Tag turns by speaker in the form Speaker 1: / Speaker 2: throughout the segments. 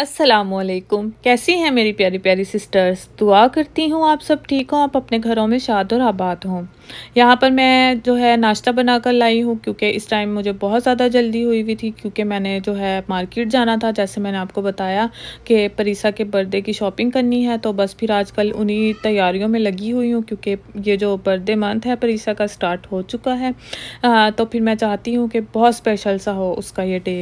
Speaker 1: असलकुम कैसी हैं मेरी प्यारी प्यारी सिस्टर्स दुआ करती हूँ आप सब ठीक हों आप अपने घरों में शाद और आबाद हों यहाँ पर मैं जो है नाश्ता बना कर लाई हूँ क्योंकि इस टाइम मुझे बहुत ज़्यादा जल्दी हुई हुई थी क्योंकि मैंने जो है मार्केट जाना था जैसे मैंने आपको बताया कि परीसा के पर्दे की शॉपिंग करनी है तो बस फिर आजकल उन्हीं तैयारियों में लगी हुई हूँ क्योंकि ये जो बर्थडे मंथ है परीसा का स्टार्ट हो चुका है आ, तो फिर मैं चाहती हूँ कि बहुत स्पेशल सा हो उसका ये डे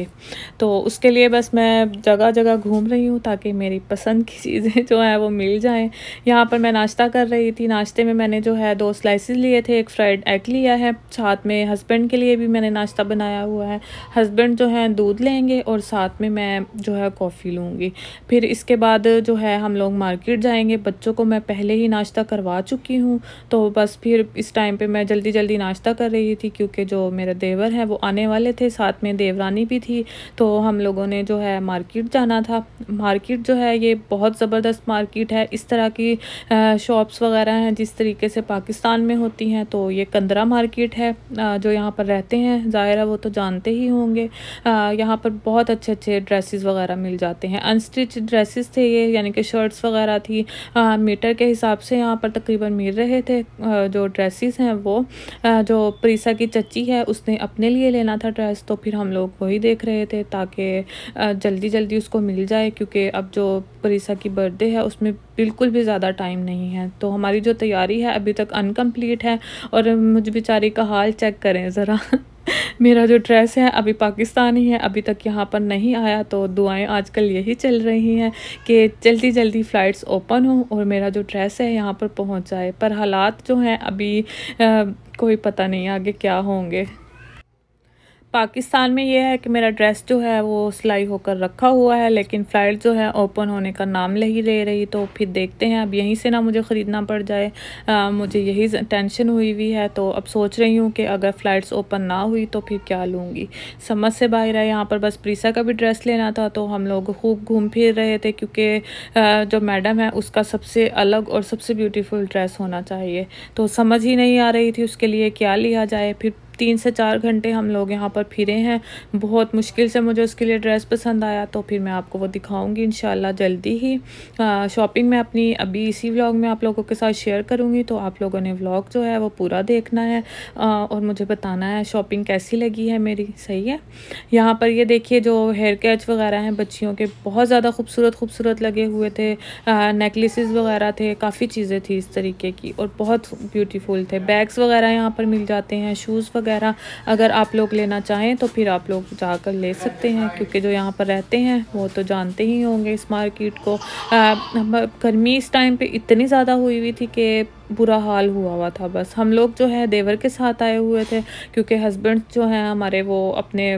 Speaker 1: तो उसके लिए बस मैं जगह जगह घूम रही हूँ ताकि मेरी पसंद की चीज़ें जो हैं वो मिल जाएँ यहाँ पर मैं नाश्ता कर रही थी नाश्ते में मैंने जो है दो स्लाइसिस लिए थे एक फ्राइड एग लिया है साथ में हस्बैंड के लिए भी मैंने नाश्ता बनाया हुआ है हस्बैंड जो है दूध लेंगे और साथ में मैं जो है कॉफ़ी लूँगी फिर इसके बाद जो है हम लोग मार्केट जाएंगे बच्चों को मैं पहले ही नाश्ता करवा चुकी हूँ तो बस फिर इस टाइम पे मैं जल्दी जल्दी नाश्ता कर रही थी क्योंकि जो मेरा देवर है वो आने वाले थे साथ में देवरानी भी थी तो हम लोगों ने जो है मार्केट जाना था था मार्केट जो है ये बहुत ज़बरदस्त मार्केट है इस तरह की शॉप्स वगैरह हैं जिस तरीके से पाकिस्तान में होती हैं तो ये कंदरा मार्केट है जो यहाँ पर रहते हैं ज़ाहिर है वो तो जानते ही होंगे यहाँ पर बहुत अच्छे अच्छे ड्रेसेस वगैरह मिल जाते हैं अनस्टिच ड्रेसेस थे ये यानी कि शर्ट्स वगैरह थी मीटर के हिसाब से यहाँ पर तकरीबन मिल रहे थे जो ड्रेसेस हैं वो जो प्रीसा की चची है उसने अपने लिए लेना था ड्रेस तो फिर हम लोग वही देख रहे थे ताकि जल्दी जल्दी उसको मिल मिल जाए क्योंकि अब जो परीसा की बर्थडे है उसमें बिल्कुल भी ज़्यादा टाइम नहीं है तो हमारी जो तैयारी है अभी तक अनकम्प्लीट है और मुझे बेचारी का हाल चेक करें ज़रा मेरा जो ड्रेस है अभी पाकिस्तानी है अभी तक यहाँ पर नहीं आया तो दुआएं आजकल यही चल रही हैं कि जल्दी जल्दी फ़्लाइट्स ओपन हों और मेरा जो ड्रेस है यहाँ पर पहुँच जाए पर हालात जो हैं अभी आ, कोई पता नहीं आगे क्या होंगे पाकिस्तान में ये है कि मेरा ड्रेस जो है वो सिलाई होकर रखा हुआ है लेकिन फ्लाइट जो है ओपन होने का नाम नहीं ले रही तो फिर देखते हैं अब यहीं से ना मुझे ख़रीदना पड़ जाए आ, मुझे यही टेंशन हुई हुई है तो अब सोच रही हूँ कि अगर फ़्लाइट्स ओपन ना हुई तो फिर क्या लूँगी समझ से बाहर है यहाँ पर बस प्रीसा का भी ड्रेस लेना था तो हम लोग खूब घूम फिर रहे थे क्योंकि जो मैडम है उसका सबसे अलग और सबसे ब्यूटीफुल ड्रेस होना चाहिए तो समझ ही नहीं आ रही थी उसके लिए क्या लिया जाए फिर तीन से चार घंटे हम लोग यहाँ पर फिरे हैं बहुत मुश्किल से मुझे उसके लिए ड्रेस पसंद आया तो फिर मैं आपको वो दिखाऊंगी इन जल्दी ही शॉपिंग में अपनी अभी इसी व्लॉग में आप लोगों के साथ शेयर करूँगी तो आप लोगों ने व्लॉग जो है वो पूरा देखना है आ, और मुझे बताना है शॉपिंग कैसी लगी है मेरी सही है यहाँ पर ये देखिए जो हेयर कैच वगैरह हैं बच्चियों के बहुत ज़्यादा खूबसूरत खूबसूरत लगे हुए थे नेकलिस वगैरह थे काफ़ी चीज़ें थी इस तरीके की और बहुत ब्यूटीफुल थे बैग्स वगैरह यहाँ पर मिल जाते हैं शूज़ वगैरह वगैरह अगर आप लोग लेना चाहें तो फिर आप लोग जाकर ले सकते हैं क्योंकि जो यहाँ पर रहते हैं वो तो जानते ही होंगे इस मार्केट को गर्मी इस टाइम पे इतनी ज़्यादा हुई हुई थी कि बुरा हाल हुआ हुआ था बस हम लोग जो है देवर के साथ आए हुए थे क्योंकि हस्बैंड जो हैं हमारे वो अपने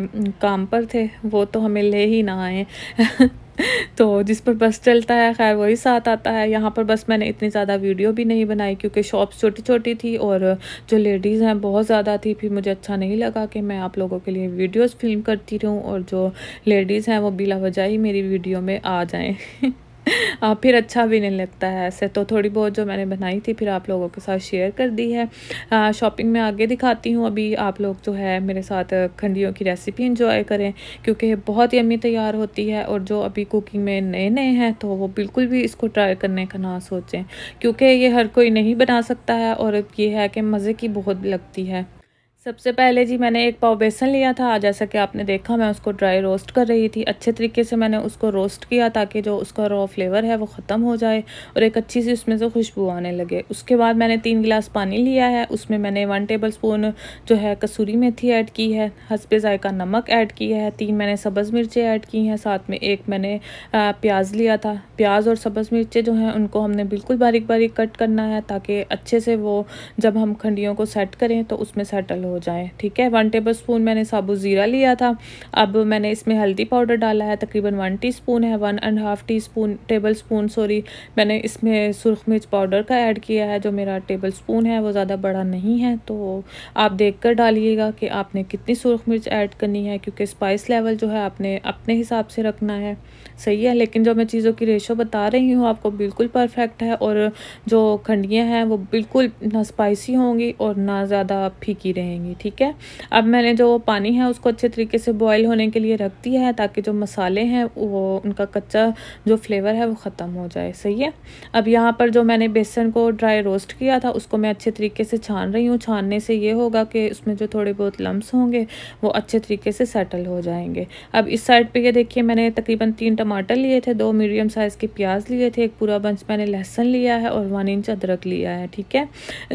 Speaker 1: काम पर थे वो तो हमें ले ही ना आए तो जिस पर बस चलता है खैर वही साथ आता है यहाँ पर बस मैंने इतनी ज़्यादा वीडियो भी नहीं बनाई क्योंकि शॉप्स छोटी छोटी थी और जो लेडीज़ हैं बहुत ज़्यादा थी फिर मुझे अच्छा नहीं लगा कि मैं आप लोगों के लिए वीडियोज़ फिल्म करती रहूँ और जो लेडीज़ हैं वो बिला वजह ही मेरी वीडियो में आ जाएँ आप फिर अच्छा भी नहीं लगता है ऐसे तो थोड़ी बहुत जो मैंने बनाई थी फिर आप लोगों के साथ शेयर कर दी है शॉपिंग में आगे दिखाती हूँ अभी आप लोग जो है मेरे साथ खंडियों की रेसिपी इंजॉय करें क्योंकि बहुत ही अम्मी तैयार होती है और जो अभी कुकिंग में नए नए हैं तो वो बिल्कुल भी इसको ट्राई करने का ना सोचें क्योंकि ये हर कोई नहीं बना सकता है और ये है कि मज़े की बहुत लगती है सबसे पहले जी मैंने एक पाव बेसन लिया था जैसा कि आपने देखा मैं उसको ड्राई रोस्ट कर रही थी अच्छे तरीके से मैंने उसको रोस्ट किया ताकि जो उसका रॉ फ्लेवर है वो ख़त्म हो जाए और एक अच्छी सी उसमें से खुशबू आने लगे उसके बाद मैंने तीन गिलास पानी लिया है उसमें मैंने वन टेबल स्पून जो है कसूरी मेथी ऐड की है हसब ज़ायका नमक ऐड किया है तीन मैंने सब्ज़ मिर्चें ऐड की हैं साथ में एक मैंने प्याज लिया था प्याज और सब्ज़ मिर्चें जो हैं उनको हमने बिल्कुल बारीक बारीक कट करना है ताकि अच्छे से वो जब हम खंडियों को सेट करें तो उसमें सेटल हो जाए ठीक है वन टेबल स्पून मैंने साबुत ज़ीरा लिया था अब मैंने इसमें हल्दी पाउडर डाला है तकरीबन वन टी स्पून है one and half teaspoon tablespoon sorry मैंने इसमें सुरख मिर्च पाउडर का ऐड किया है जो मेरा टेबल स्पून है वो ज़्यादा बड़ा नहीं है तो आप देख कर डालिएगा कि आपने कितनी सुरख मिर्च ऐड करनी है क्योंकि स्पाइस लेवल जो है आपने अपने हिसाब से रखना है सही है लेकिन जो मैं चीज़ों की रेशो बता रही हूँ आपको बिल्कुल परफेक्ट है और जो खंडियाँ हैं वो बिल्कुल ना स्पाइसी होंगी और ना ज़्यादा फीकी रहेंगी लेंगी ठीक है अब मैंने जो पानी है उसको अच्छे तरीके से बॉयल होने के लिए रख दिया है ताकि जो मसाले हैं वो उनका कच्चा जो फ्लेवर है वो ख़त्म हो जाए सही है अब यहाँ पर जो मैंने बेसन को ड्राई रोस्ट किया था उसको मैं अच्छे तरीके से छान रही हूँ छानने से ये होगा कि उसमें जो थोड़े बहुत लम्स होंगे वो अच्छे तरीके से सेटल हो जाएंगे अब इस साइड पर यह देखिए मैंने तकरीबन तीन टमाटर लिए थे दो मीडियम साइज़ के प्याज लिए थे एक पूरा बंच मैंने लहसुन लिया है और वन इंच अदरक लिया है ठीक है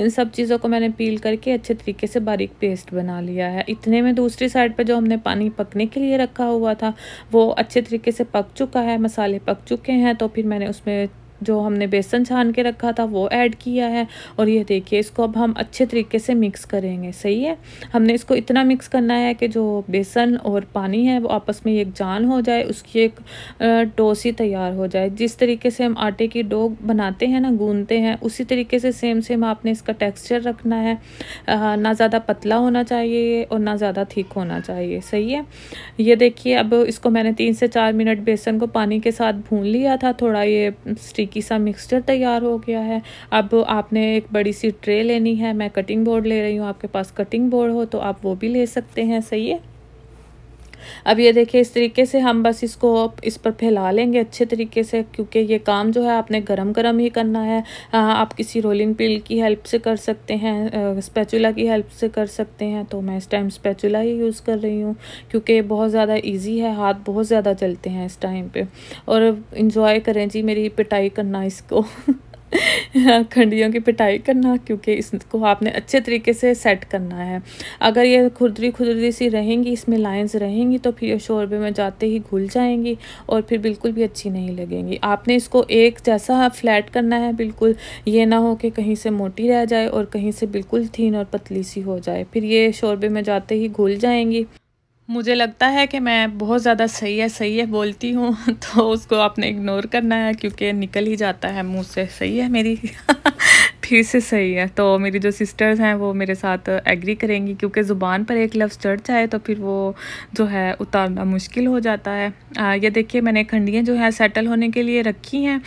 Speaker 1: इन सब चीज़ों को मैंने पील करके अच्छे तरीके से बारीक पेस्ट बना लिया है इतने में दूसरी साइड पर जो हमने पानी पकने के लिए रखा हुआ था वो अच्छे तरीके से पक चुका है मसाले पक चुके हैं तो फिर मैंने उसमें जो हमने बेसन छान के रखा था वो ऐड किया है और ये देखिए इसको अब हम अच्छे तरीके से मिक्स करेंगे सही है हमने इसको इतना मिक्स करना है कि जो बेसन और पानी है वो आपस में एक जान हो जाए उसकी एक डोसी तैयार हो जाए जिस तरीके से हम आटे की डो बनाते हैं ना गूंदते हैं उसी तरीके से सेम सेम आपने इसका टेक्स्चर रखना है ना ज़्यादा पतला होना चाहिए और ना ज़्यादा थीक होना चाहिए सही है ये देखिए अब इसको मैंने तीन से चार मिनट बेसन को पानी के साथ भून लिया था थोड़ा ये स्टिकी सा मिक्सचर तैयार हो गया है अब आपने एक बड़ी सी ट्रे लेनी है मैं कटिंग बोर्ड ले रही हूँ आपके पास कटिंग बोर्ड हो तो आप वो भी ले सकते हैं सही है अब ये देखिए इस तरीके से हम बस इसको इस पर फैला लेंगे अच्छे तरीके से क्योंकि ये काम जो है आपने गरम गरम ही करना है आ, हाँ, आप किसी रोलिंग पिल की हेल्प से कर सकते हैं स्पैचुला की हेल्प से कर सकते हैं तो मैं इस टाइम स्पैचुला ही यूज़ कर रही हूँ क्योंकि बहुत ज़्यादा ईजी है हाथ बहुत ज़्यादा चलते हैं इस टाइम पर और इन्जॉय करें जी मेरी पिटाई करना इसको हाँ, खंडियों की पिटाई करना क्योंकि इसको आपने अच्छे तरीके से सेट करना है अगर ये खुरदरी खुरदरी सी रहेंगी इसमें लाइंस रहेंगी तो फिर ये शोरबे में जाते ही घुल जाएंगी और फिर बिल्कुल भी अच्छी नहीं लगेंगी आपने इसको एक जैसा फ्लैट करना है बिल्कुल ये ना हो कि कहीं से मोटी रह जाए और कहीं से बिल्कुल थीन और पतली सी हो जाए फिर ये शोरबे में जाते ही घुल जाएंगी मुझे लगता है कि मैं बहुत ज़्यादा सही है सही है बोलती हूँ तो उसको आपने इग्नोर करना है क्योंकि निकल ही जाता है मुँह से सही है मेरी फिर से सही है तो मेरी जो सिस्टर्स हैं वो मेरे साथ एग्री करेंगी क्योंकि ज़ुबान पर एक लफ्ज़ चढ़ जाए तो फिर वो जो है उतारना मुश्किल हो जाता है ये देखिए मैंने खंडियाँ जो है सेटल होने के लिए रखी हैं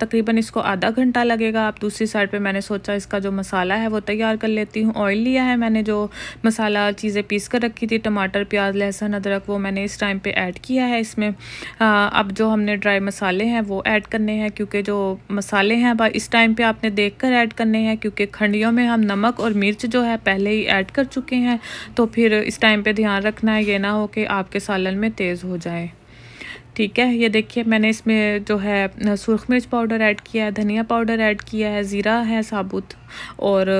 Speaker 1: तकरीबन इसको आधा घंटा लगेगा आप दूसरी साइड पे मैंने सोचा इसका जो मसाला है वो तैयार कर लेती हूँ ऑयल लिया है मैंने जो मसाला चीज़ें पीस कर रखी थी टमाटर प्याज लहसुन अदरक वो मैंने इस टाइम पर ऐड किया है इसमें अब जो हमने ड्राई मसाले हैं वो ऐड करने हैं क्योंकि जो मसाले हैं इस टाइम पर आपने देख कर ऐड करने हैं क्योंकि खंडियों में हम नमक और मिर्च जो है पहले ही ऐड कर चुके हैं तो फिर इस टाइम पे ध्यान रखना है ये ना हो कि आपके सालन में तेज़ हो जाए ठीक है ये देखिए मैंने इसमें जो है सुरख मिर्च पाउडर ऐड किया है धनिया पाउडर ऐड किया है ज़ीरा है साबुत और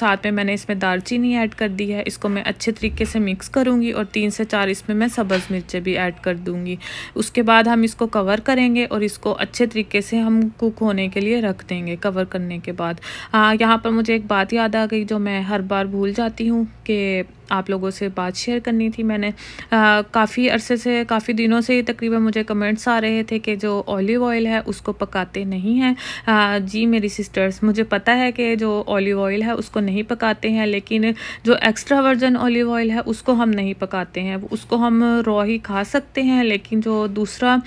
Speaker 1: साथ में मैंने इसमें दालचीनी ऐड कर दी है इसको मैं अच्छे तरीके से मिक्स करूँगी और तीन से चार इसमें मैं सब्ज़ मिर्चें भी ऐड कर दूँगी उसके बाद हम इसको कवर करेंगे और इसको अच्छे तरीके से हम कुक होने के लिए रख देंगे कवर करने के बाद हाँ यहाँ पर मुझे एक बात याद आ गई जो मैं हर बार भूल जाती हूँ कि आप लोगों से बात शेयर करनी थी मैंने काफ़ी अरसे से काफ़ी दिनों से ही तकरीबन मुझे कमेंट्स आ रहे थे कि जो ऑलिव ऑयल है उसको पकाते नहीं हैं जी मेरी सिस्टर्स मुझे पता है कि जो ऑलिव ऑयल है उसको नहीं पकाते हैं लेकिन जो एक्स्ट्रा वर्जन ऑलिव ऑयल है उसको हम नहीं पकाते हैं उसको हम रॉ ही खा सकते हैं लेकिन जो दूसरा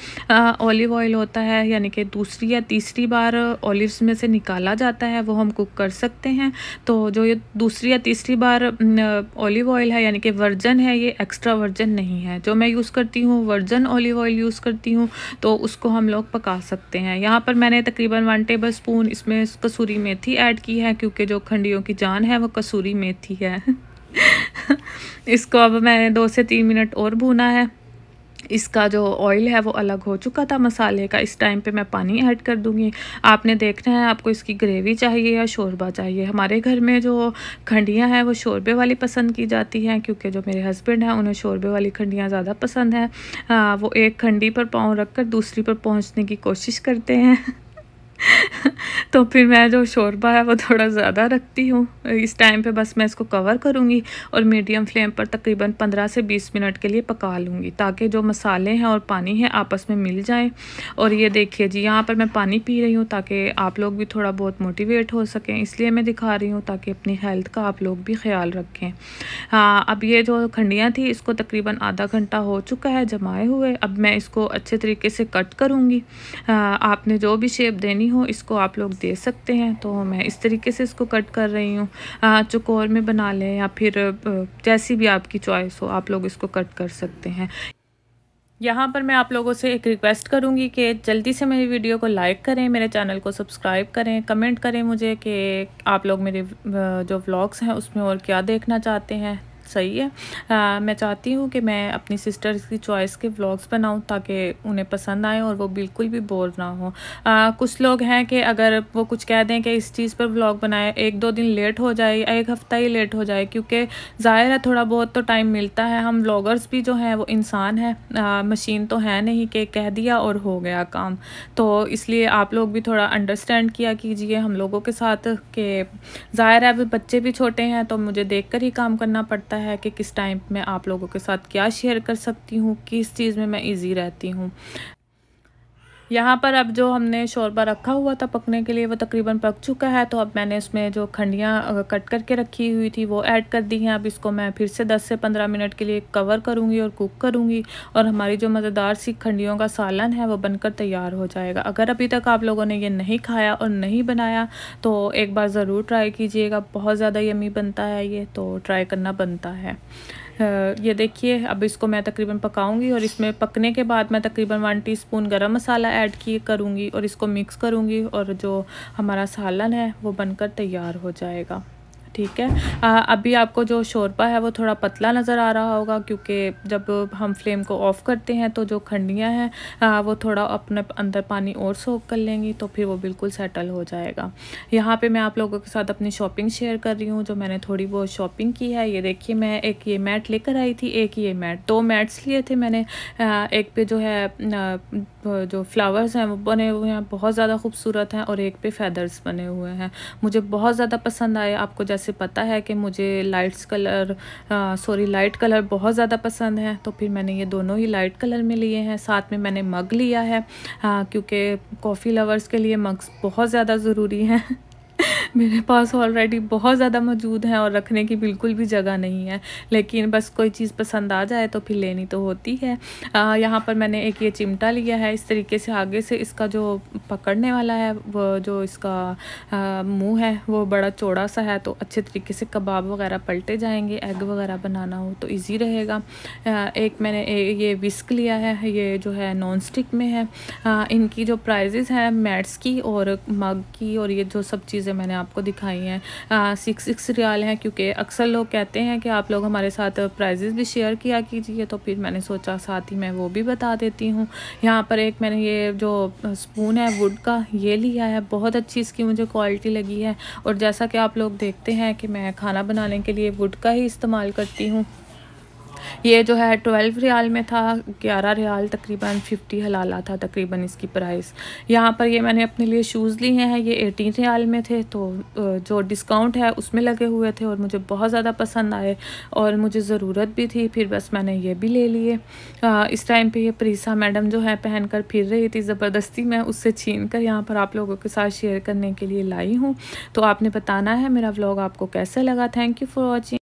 Speaker 1: ऑलिव ऑयल होता है यानी कि दूसरी या तीसरी बार ऑलिव्स में से निकाला जाता है वो हम कुक कर सकते हैं तो जो ये दूसरी या तीसरी बार ऑलिव ऑयल है यानी कि वर्जन है ये एक्स्ट्रा वर्जन नहीं है जो मैं यूज़ करती हूँ वर्जन ऑलिव ऑयल यूज़ करती हूँ तो उसको हम लोग पका सकते हैं यहाँ पर मैंने तकरीबन वन टेबल स्पून इसमें कसूरी मेथी ऐड की है हैं क्योंकि जो खंडियों की जान है वो कसूरी मेथी है इसको अब मैंने दो से तीन मिनट और भूना है इसका जो ऑयल है वो अलग हो चुका था मसाले का इस टाइम पे मैं पानी ऐड कर दूंगी आपने देखना है आपको इसकी ग्रेवी चाहिए या शोरबा चाहिए हमारे घर में जो खंडियाँ हैं वो शोरबे वाली पसंद की जाती हैं क्योंकि जो मेरे हस्बैंड हैं उन्हें शोरबे वाली खंडियाँ ज़्यादा पसंद हैं हाँ, वो एक खंडी पर पाँव रख कर दूसरी पर पहुँचने की कोशिश करते हैं तो फिर मैं जो शोरबा है वो थोड़ा ज़्यादा रखती हूँ इस टाइम पे बस मैं इसको कवर करूँगी और मीडियम फ्लेम पर तकरीबन 15 से 20 मिनट के लिए पका लूँगी ताकि जो मसाले हैं और पानी है आपस में मिल जाए और ये देखिए जी यहाँ पर मैं पानी पी रही हूँ ताकि आप लोग भी थोड़ा बहुत मोटिवेट हो सकें इसलिए मैं दिखा रही हूँ ताकि अपनी हेल्थ का आप लोग भी ख्याल रखें हाँ अब ये जो खंडियाँ थी इसको तकरीबन आधा घंटा हो चुका है जमाए हुए अब मैं इसको अच्छे तरीके से कट करूँगी हाँ, आपने जो भी शेप देनी हो इसको आप लोग लोग दे सकते हैं तो मैं इस तरीके से इसको कट कर रही हूँ चकोर में बना लें या फिर जैसी भी आपकी चॉइस हो आप लोग इसको कट कर सकते हैं यहाँ पर मैं आप लोगों से एक रिक्वेस्ट करूँगी कि जल्दी से मेरी वीडियो को लाइक करें मेरे चैनल को सब्सक्राइब करें कमेंट करें मुझे कि आप लोग मेरे जो व्लॉग्स हैं उसमें और क्या देखना चाहते हैं सही है आ, मैं चाहती हूँ कि मैं अपनी सिस्टर्स की चॉइस के व्लॉग्स बनाऊँ ताकि उन्हें पसंद आए और वो बिल्कुल भी बोर ना हो आ, कुछ लोग हैं कि अगर वो कुछ कह दें कि इस चीज़ पर व्लॉग बनाए एक दो दिन लेट हो जाए एक हफ़्ता ही लेट हो जाए क्योंकि ज़ाहिर है थोड़ा बहुत तो टाइम मिलता है हम व्लॉगर्स भी जो हैं वो इंसान हैं मशीन तो है नहीं कि कह दिया और हो गया काम तो इसलिए आप लोग भी थोड़ा अंडरस्टैंड किया कीजिए हम लोगों के साथ कि ज़ाहिर है अभी बच्चे भी छोटे हैं तो मुझे देख कर ही काम करना पड़ता है पता है कि किस टाइम में आप लोगों के साथ क्या शेयर कर सकती हूँ किस चीज़ में मैं इजी रहती हूँ यहाँ पर अब जो हमने शोरबा रखा हुआ था पकने के लिए वो तकरीबन पक चुका है तो अब मैंने इसमें जो खंडियाँ कट करके रखी हुई थी वो ऐड कर दी हैं अब इसको मैं फिर से 10 से 15 मिनट के लिए कवर करूँगी और कुक करूँगी और हमारी जो मज़ेदार सी खंडियों का सालन है वो बनकर तैयार हो जाएगा अगर अभी तक आप लोगों ने ये नहीं खाया और नहीं बनाया तो एक बार ज़रूर ट्राई कीजिएगा बहुत ज़्यादा यमी बनता है ये तो ट्राई करना बनता है ये देखिए अब इसको मैं तकरीबन पकाऊंगी और इसमें पकने के बाद मैं तकरीबन वन टीस्पून गरम मसाला ऐड किए करूँगी और इसको मिक्स करूँगी और जो हमारा सालन है वो बनकर तैयार हो जाएगा ठीक है आ, अभी आपको जो शोरबा है वो थोड़ा पतला नज़र आ रहा होगा क्योंकि जब हम फ्लेम को ऑफ़ करते हैं तो जो खंडियाँ हैं वो थोड़ा अपने अंदर पानी और सोख कर लेंगी तो फिर वो बिल्कुल सेटल हो जाएगा यहाँ पे मैं आप लोगों के साथ अपनी शॉपिंग शेयर कर रही हूँ जो मैंने थोड़ी बहुत शॉपिंग की है ये देखिए मैं एक ये मैट लेकर आई थी एक ये मैट दो मैट्स लिए थे मैंने एक पे जो है जो फ्लावर्स हैं वो बने हुए हैं बहुत ज़्यादा खूबसूरत हैं और एक पे फैदर्स बने हुए हैं मुझे बहुत ज़्यादा पसंद आए आपको जैसे से पता है कि मुझे lights colour sorry light colour बहुत ज़्यादा पसंद है तो फिर मैंने ये दोनों ही लाइट कलर में लिए हैं साथ में मैंने मग लिया है क्योंकि कॉफ़ी लवर्स के लिए मग्स बहुत ज़्यादा ज़रूरी हैं मेरे पास ऑलरेडी बहुत ज़्यादा मौजूद हैं और रखने की बिल्कुल भी जगह नहीं है लेकिन बस कोई चीज़ पसंद आ जाए तो फिर लेनी तो होती है यहाँ पर मैंने एक ये चिमटा लिया है इस तरीके से आगे से इसका जो पकड़ने वाला है वो जो इसका मुँह है वो बड़ा चौड़ा सा है तो अच्छे तरीके से कबाब वगैरह पलटे जाएंगे एग वगैरह बनाना हो तो ईजी रहेगा एक मैंने ये विस्क लिया है ये जो है नॉन स्टिक में है इनकी जो प्राइजेज़ हैं मैट्स की और मग की और ये जो सब चीज़ें चीज़ें मैंने आपको दिखाई हैं सिक्स सिक्स रियाल हैं क्योंकि अक्सर लोग कहते हैं कि आप लोग हमारे साथ प्राइजेस भी शेयर किया कीजिए तो फिर मैंने सोचा साथ ही मैं वो भी बता देती हूँ यहाँ पर एक मैंने ये जो स्पून है वुड का ये लिया है बहुत अच्छी इसकी मुझे क्वालिटी लगी है और जैसा कि आप लोग देखते हैं कि मैं खाना बनाने के लिए वुड का ही इस्तेमाल करती हूँ ये जो है ट्वेल्व रियाल में था ग्यारह रियाल तकरीबन फिफ्टी हलाला था तकरीबन इसकी प्राइस यहाँ पर ये मैंने अपने लिए शूज़ लिए हैं ये एटीन रियाल में थे तो जो डिस्काउंट है उसमें लगे हुए थे और मुझे बहुत ज़्यादा पसंद आए और मुझे ज़रूरत भी थी फिर बस मैंने ये भी ले लिए इस टाइम पर ये प्रीसा मैडम जो है पहन कर फिर रही थी ज़बरदस्ती मैं उससे छीन कर यहाँ पर आप लोगों के साथ शेयर करने के लिए लाई हूँ तो आपने बताना है मेरा व्लॉग आपको कैसा लगा थैंक यू फॉर वॉचिंग